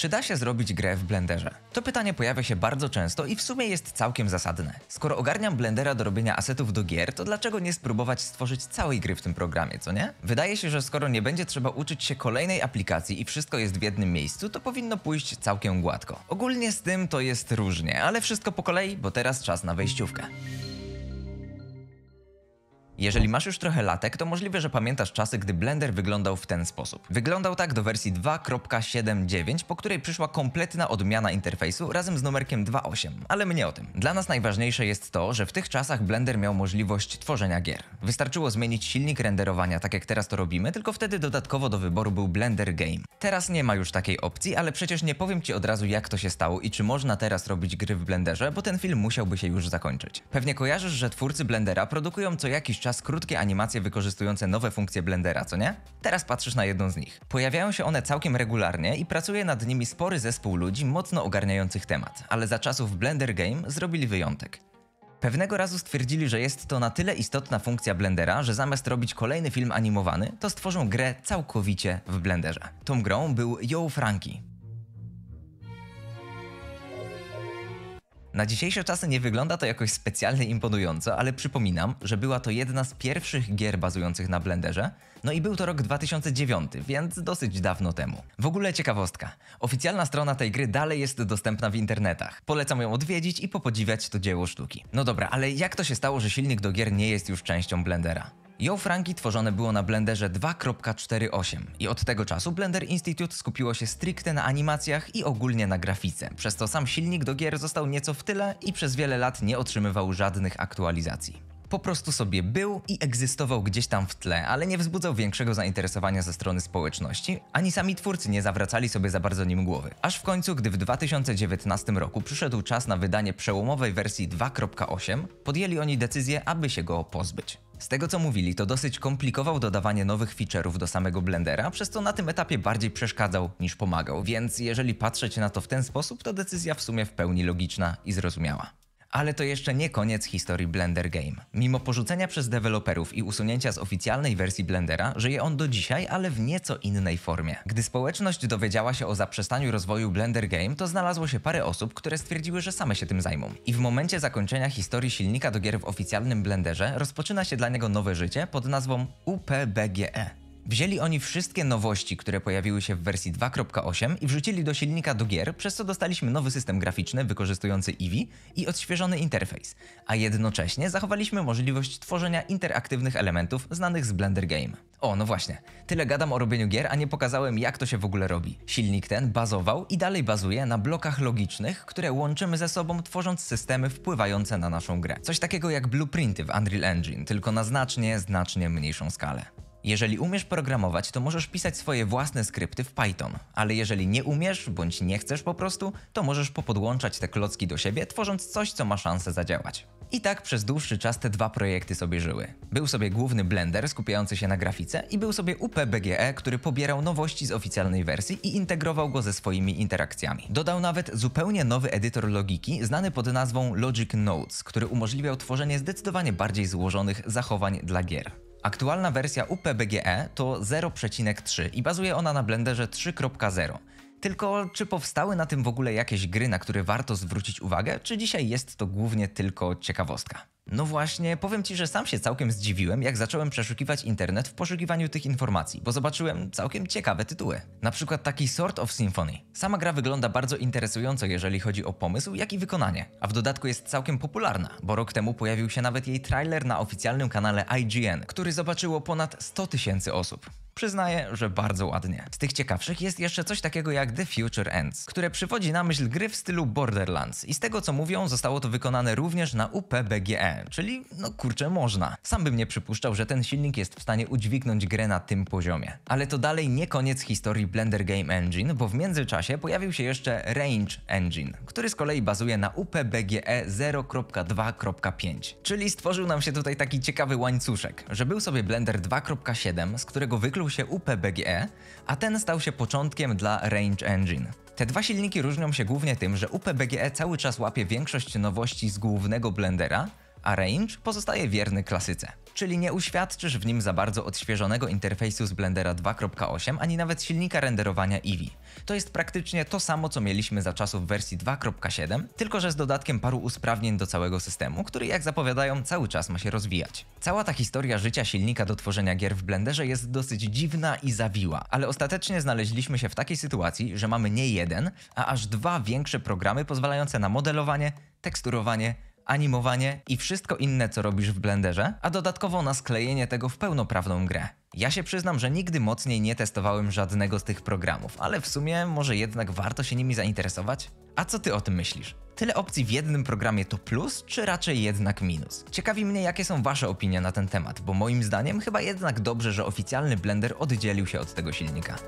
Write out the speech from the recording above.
Czy da się zrobić grę w Blenderze? To pytanie pojawia się bardzo często i w sumie jest całkiem zasadne. Skoro ogarniam Blendera do robienia asetów do gier, to dlaczego nie spróbować stworzyć całej gry w tym programie, co nie? Wydaje się, że skoro nie będzie trzeba uczyć się kolejnej aplikacji i wszystko jest w jednym miejscu, to powinno pójść całkiem gładko. Ogólnie z tym to jest różnie, ale wszystko po kolei, bo teraz czas na wejściówkę. Jeżeli masz już trochę latek, to możliwe, że pamiętasz czasy, gdy Blender wyglądał w ten sposób. Wyglądał tak do wersji 2.79, po której przyszła kompletna odmiana interfejsu razem z numerkiem 2.8, ale mnie o tym. Dla nas najważniejsze jest to, że w tych czasach Blender miał możliwość tworzenia gier. Wystarczyło zmienić silnik renderowania, tak jak teraz to robimy, tylko wtedy dodatkowo do wyboru był Blender Game. Teraz nie ma już takiej opcji, ale przecież nie powiem Ci od razu jak to się stało i czy można teraz robić gry w Blenderze, bo ten film musiałby się już zakończyć. Pewnie kojarzysz, że twórcy Blendera produkują co jakiś czas czas krótkie animacje wykorzystujące nowe funkcje Blendera, co nie? Teraz patrzysz na jedną z nich. Pojawiają się one całkiem regularnie i pracuje nad nimi spory zespół ludzi mocno ogarniających temat, ale za czasów Blender Game zrobili wyjątek. Pewnego razu stwierdzili, że jest to na tyle istotna funkcja Blendera, że zamiast robić kolejny film animowany, to stworzą grę całkowicie w Blenderze. Tą grą był Yo Frankie, Na dzisiejsze czasy nie wygląda to jakoś specjalnie imponująco, ale przypominam, że była to jedna z pierwszych gier bazujących na Blenderze, no i był to rok 2009, więc dosyć dawno temu. W ogóle ciekawostka. Oficjalna strona tej gry dalej jest dostępna w internetach. Polecam ją odwiedzić i popodziwiać to dzieło sztuki. No dobra, ale jak to się stało, że silnik do gier nie jest już częścią Blendera? Yo Franki tworzone było na Blenderze 2.48 i od tego czasu Blender Institute skupiło się stricte na animacjach i ogólnie na grafice, przez to sam silnik do gier został nieco w tyle i przez wiele lat nie otrzymywał żadnych aktualizacji po prostu sobie był i egzystował gdzieś tam w tle, ale nie wzbudzał większego zainteresowania ze strony społeczności, ani sami twórcy nie zawracali sobie za bardzo nim głowy. Aż w końcu, gdy w 2019 roku przyszedł czas na wydanie przełomowej wersji 2.8, podjęli oni decyzję, aby się go pozbyć. Z tego co mówili, to dosyć komplikował dodawanie nowych feature'ów do samego Blendera, przez co na tym etapie bardziej przeszkadzał niż pomagał, więc jeżeli patrzeć na to w ten sposób, to decyzja w sumie w pełni logiczna i zrozumiała. Ale to jeszcze nie koniec historii Blender Game. Mimo porzucenia przez deweloperów i usunięcia z oficjalnej wersji Blendera, żyje on do dzisiaj, ale w nieco innej formie. Gdy społeczność dowiedziała się o zaprzestaniu rozwoju Blender Game, to znalazło się parę osób, które stwierdziły, że same się tym zajmą. I w momencie zakończenia historii silnika do gier w oficjalnym Blenderze rozpoczyna się dla niego nowe życie pod nazwą UPBGE. Wzięli oni wszystkie nowości, które pojawiły się w wersji 2.8 i wrzucili do silnika do gier, przez co dostaliśmy nowy system graficzny wykorzystujący Eevee i odświeżony interfejs, a jednocześnie zachowaliśmy możliwość tworzenia interaktywnych elementów znanych z Blender Game. O, no właśnie, tyle gadam o robieniu gier, a nie pokazałem jak to się w ogóle robi. Silnik ten bazował i dalej bazuje na blokach logicznych, które łączymy ze sobą tworząc systemy wpływające na naszą grę. Coś takiego jak blueprinty w Unreal Engine, tylko na znacznie, znacznie mniejszą skalę. Jeżeli umiesz programować, to możesz pisać swoje własne skrypty w Python, ale jeżeli nie umiesz bądź nie chcesz po prostu, to możesz popodłączać te klocki do siebie, tworząc coś, co ma szansę zadziałać. I tak przez dłuższy czas te dwa projekty sobie żyły. Był sobie główny Blender skupiający się na grafice i był sobie UPBGE, który pobierał nowości z oficjalnej wersji i integrował go ze swoimi interakcjami. Dodał nawet zupełnie nowy edytor logiki, znany pod nazwą Logic Notes, który umożliwiał tworzenie zdecydowanie bardziej złożonych zachowań dla gier. Aktualna wersja UPBGE to 0,3 i bazuje ona na Blenderze 3.0. Tylko czy powstały na tym w ogóle jakieś gry, na które warto zwrócić uwagę, czy dzisiaj jest to głównie tylko ciekawostka? No właśnie, powiem Ci, że sam się całkiem zdziwiłem, jak zacząłem przeszukiwać internet w poszukiwaniu tych informacji, bo zobaczyłem całkiem ciekawe tytuły. Na przykład taki Sort of Symphony. Sama gra wygląda bardzo interesująco, jeżeli chodzi o pomysł, jak i wykonanie. A w dodatku jest całkiem popularna, bo rok temu pojawił się nawet jej trailer na oficjalnym kanale IGN, który zobaczyło ponad 100 tysięcy osób. Przyznaję, że bardzo ładnie. Z tych ciekawszych jest jeszcze coś takiego jak The Future Ends, które przywodzi na myśl gry w stylu Borderlands i z tego co mówią zostało to wykonane również na UPBGE, czyli no kurczę można. Sam bym nie przypuszczał, że ten silnik jest w stanie udźwignąć grę na tym poziomie. Ale to dalej nie koniec historii Blender Game Engine, bo w międzyczasie pojawił się jeszcze Range Engine, który z kolei bazuje na UPBGE 0.2.5. Czyli stworzył nam się tutaj taki ciekawy łańcuszek, że był sobie Blender 2.7, z którego wykluczył odkrył się UPBGE, a ten stał się początkiem dla Range Engine. Te dwa silniki różnią się głównie tym, że UPBGE cały czas łapie większość nowości z głównego blendera, a Range pozostaje wierny klasyce. Czyli nie uświadczysz w nim za bardzo odświeżonego interfejsu z Blendera 2.8 ani nawet silnika renderowania Eevee. To jest praktycznie to samo co mieliśmy za czasów wersji 2.7, tylko że z dodatkiem paru usprawnień do całego systemu, który jak zapowiadają cały czas ma się rozwijać. Cała ta historia życia silnika do tworzenia gier w Blenderze jest dosyć dziwna i zawiła, ale ostatecznie znaleźliśmy się w takiej sytuacji, że mamy nie jeden, a aż dwa większe programy pozwalające na modelowanie, teksturowanie animowanie i wszystko inne, co robisz w Blenderze, a dodatkowo na sklejenie tego w pełnoprawną grę. Ja się przyznam, że nigdy mocniej nie testowałem żadnego z tych programów, ale w sumie może jednak warto się nimi zainteresować? A co ty o tym myślisz? Tyle opcji w jednym programie to plus, czy raczej jednak minus? Ciekawi mnie, jakie są wasze opinie na ten temat, bo moim zdaniem chyba jednak dobrze, że oficjalny Blender oddzielił się od tego silnika.